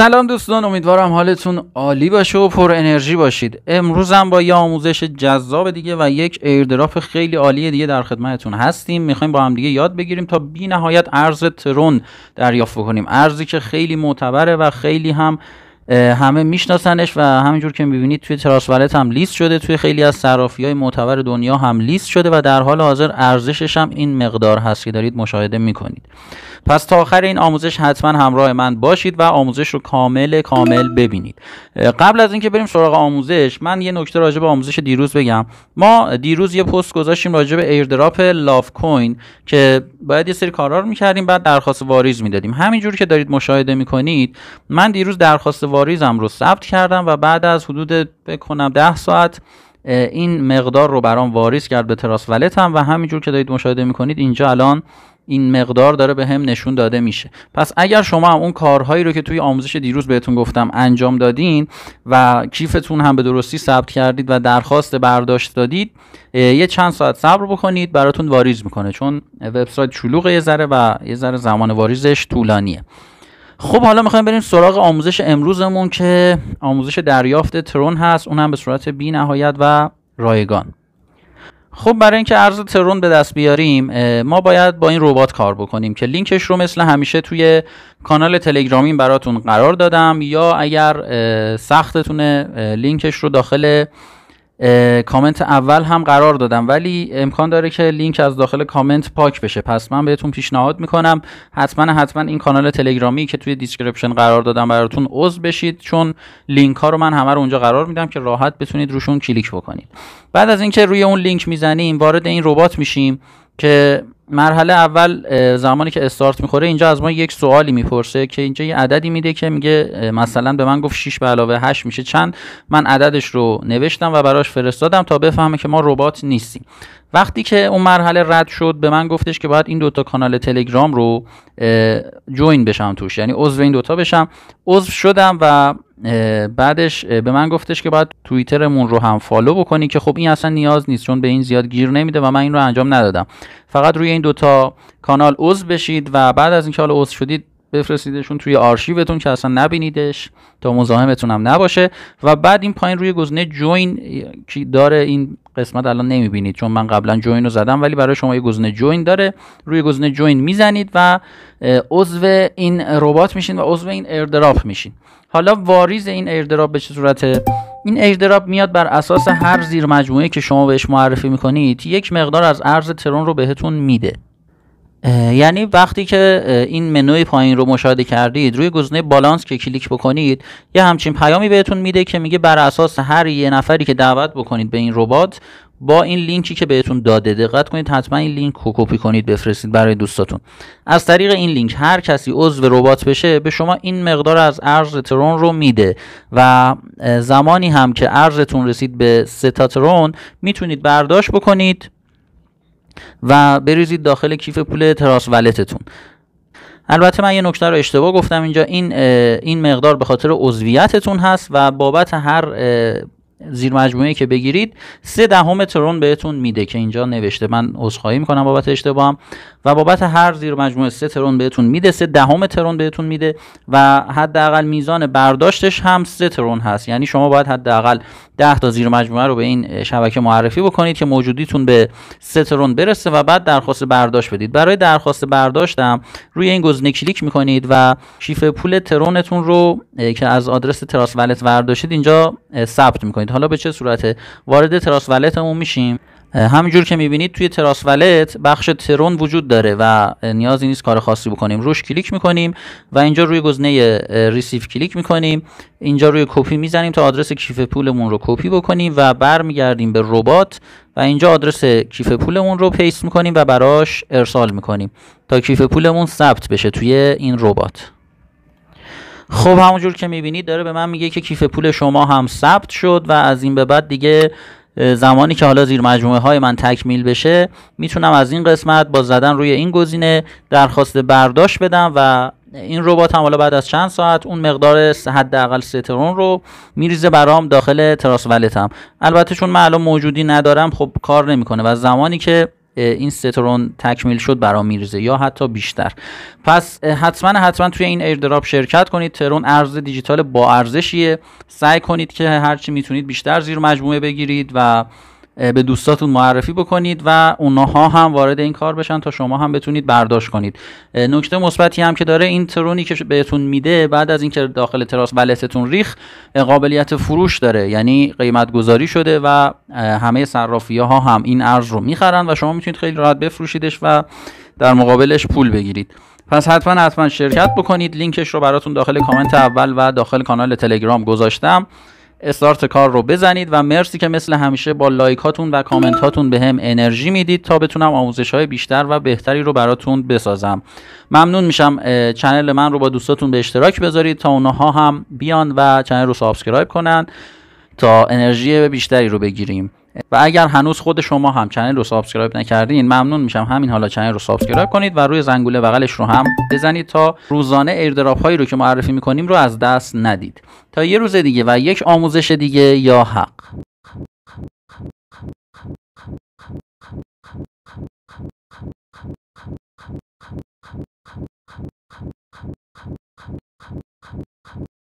سلام دوستان امیدوارم حالتون عالی باشه و پر انرژی باشید امروز هم با یه آموزش جذاب دیگه و یک ایردراپ خیلی عالی دیگه در خدمتتون هستیم میخوایم با هم دیگه یاد بگیریم تا بی نهایت ارز ترون دریافت کنیم ارزی که خیلی معتبره و خیلی هم همه میشناسنش و همینجور که میبینید توی تراسولت هم لیست شده توی خیلی از صرافی های معتبر دنیا هم لیست شده و در حال حاضر ارزشش هم این مقدار هست که دارید مشاهده میکنید پس تا آخر این آموزش حتما همراه من باشید و آموزش رو کامل کامل ببینید قبل از اینکه بریم سراغ آموزش من یه نکته راجع به آموزش دیروز بگم ما دیروز یه پست گذاشتیم راجع به ایردراپ لاف کوین که باید یه سری کارا رو میکردیم بعد درخواست واریز میدادیم همینجور که دارید مشاهده میکنید من دیروز درخواست واریزم رو ثبت کردم و بعد از حدود بکنم 10 ساعت این مقدار رو برام واریز کرد به تراس ولتم و همینجور که دارید مشاهده میکنید اینجا الان این مقدار داره به هم نشون داده میشه پس اگر شما هم اون کارهایی رو که توی آموزش دیروز بهتون گفتم انجام دادین و کیفتون هم به درستی ثبت کردید و درخواست برداشت دادید یه چند ساعت صبر بکنید براتون واریز میکنه چون وبسایت شلوغ یه ذره و یه ذره زمان واریزش طولانیه خب حالا میخوایم بریم سراغ آموزش امروزمون که آموزش دریافت ترون هست اون هم به صورت بی نهایت و رایگان خب برای اینکه ارز ترون به دست بیاریم ما باید با این ربات کار بکنیم که لینکش رو مثل همیشه توی کانال تلگرامی براتون قرار دادم یا اگر سختتونه لینکش رو داخل کامنت اول هم قرار دادم ولی امکان داره که لینک از داخل کامنت پاک بشه پس من بهتون پیشنهاد میکنم حتما حتما این کانال تلگرامی که توی دیسکریپشن قرار دادم براتون عضو بشید چون لینک ها رو من همه رو اونجا قرار میدم که راحت بتونید روشون کلیک بکنید بعد از اینکه روی اون لینک میزنیم وارد این ربات میشیم که مرحله اول زمانی که استارت میخوره اینجا از ما یک سوالی میپرسه که اینجا یه عددی میده که میگه مثلا به من گفت 6 به علاوه 8 میشه چند من عددش رو نوشتم و براش فرستادم تا بفهمه که ما ربات نیستیم وقتی که اون مرحله رد شد به من گفتش که باید این دوتا کانال تلگرام رو جوین بشم توش یعنی عضو این دوتا بشم عضو شدم و بعدش به من گفتش که باید توییترمون رو هم فالو بکنی که خب این اصلا نیاز نیست چون به این زیاد گیر نمیده و من این رو انجام ندادم فقط روی این دوتا کانال عضو بشید و بعد از اینکه حالا عضو شدید بفرستیدشون توی آرشیوتون که اصلا نبینیدش تا مزاحمتون هم نباشه و بعد این پایین روی گزینه جوین که داره این قسمت الان نمیبینید چون من قبلا جوین رو زدم ولی برای شما یه گزینه جوین داره روی گزینه جوین میزنید و عضو این ربات میشین و عضو این ایردراپ میشین حالا واریز این ایردراپ به چه صورته این ایردراپ میاد بر اساس هر زیر مجموعه که شما بهش معرفی میکنید یک مقدار از ارز ترون رو بهتون میده یعنی وقتی که این منوی پایین رو مشاهده کردید روی گزینه بالانس که کلیک بکنید یه همچین پیامی بهتون میده که میگه بر اساس هر یه نفری که دعوت بکنید به این ربات با این لینکی که بهتون داده دقت کنید حتما این لینک رو کپی کنید بفرستید برای دوستاتون از طریق این لینک هر کسی عضو ربات بشه به شما این مقدار از ارز ترون رو میده و زمانی هم که ارزتون رسید به ستا ترون میتونید برداشت بکنید و بریزید داخل کیف پول تراس ولتتون البته من یه نکته رو اشتباه گفتم اینجا این این مقدار به خاطر عضویتتون هست و بابت هر زیر مجموعه که بگیرید سه دهم ترون بهتون میده که اینجا نوشته من عذرخواهی میکنم بابت اشتباهم و بابت هر زیر مجموعه سه ترون بهتون میده سه دهم ترون بهتون میده و حداقل میزان برداشتش هم سه ترون هست یعنی شما باید حداقل 10 تا زیر مجموعه رو به این شبکه معرفی بکنید که موجودیتون به سه ترون برسه و بعد درخواست برداشت بدید برای درخواست برداشتم روی این گزینه کلیک میکنید و شیف پول ترونتون رو که از آدرس تراس ولت برداشتید اینجا ثبت میکنید حالا به چه صورته وارد تراس ولتمون میشیم همینجور که میبینید توی تراس ولت بخش ترون وجود داره و نیازی نیست کار خاصی بکنیم روش کلیک میکنیم و اینجا روی گزینه ریسیف کلیک میکنیم اینجا روی کپی میزنیم تا آدرس کیف پولمون رو کپی بکنیم و برمیگردیم به ربات و اینجا آدرس کیف پولمون رو پیست میکنیم و براش ارسال میکنیم تا کیف پولمون ثبت بشه توی این ربات خب همونجور که میبینید داره به من میگه که کیف پول شما هم ثبت شد و از این به بعد دیگه زمانی که حالا زیر مجموعه های من تکمیل بشه میتونم از این قسمت با زدن روی این گزینه درخواست برداشت بدم و این ربات هم حالا بعد از چند ساعت اون مقدار حداقل سترون رو میریزه برام داخل تراس ولتم البته چون من الان موجودی ندارم خب کار نمیکنه و زمانی که این سترون تکمیل شد برام میرزه یا حتی بیشتر پس حتما حتما توی این ایردراپ شرکت کنید ترون ارز دیجیتال با ارزشیه سعی کنید که هرچی میتونید بیشتر زیر مجموعه بگیرید و به دوستاتون معرفی بکنید و اونها هم وارد این کار بشن تا شما هم بتونید برداشت کنید نکته مثبتی هم که داره این ترونی که بهتون میده بعد از اینکه داخل تراس ولتتون ریخ قابلیت فروش داره یعنی قیمت گذاری شده و همه صرافی ها هم این ارز رو میخرن و شما میتونید خیلی راحت بفروشیدش و در مقابلش پول بگیرید پس حتما حتما شرکت بکنید لینکش رو براتون داخل کامنت اول و داخل کانال تلگرام گذاشتم استارت کار رو بزنید و مرسی که مثل همیشه با لایک هاتون و کامنت هاتون به هم انرژی میدید تا بتونم آموزش های بیشتر و بهتری رو براتون بسازم ممنون میشم چنل من رو با دوستاتون به اشتراک بذارید تا اونها هم بیان و چنل رو سابسکرایب کنن تا انرژی بیشتری رو بگیریم و اگر هنوز خود شما هم چنل رو سابسکرایب نکردین ممنون میشم همین حالا چنل رو سابسکرایب کنید و روی زنگوله بغلش رو هم بزنید تا روزانه ایردراپ هایی رو که معرفی میکنیم رو از دست ندید تا یه روز دیگه و یک آموزش دیگه یا حق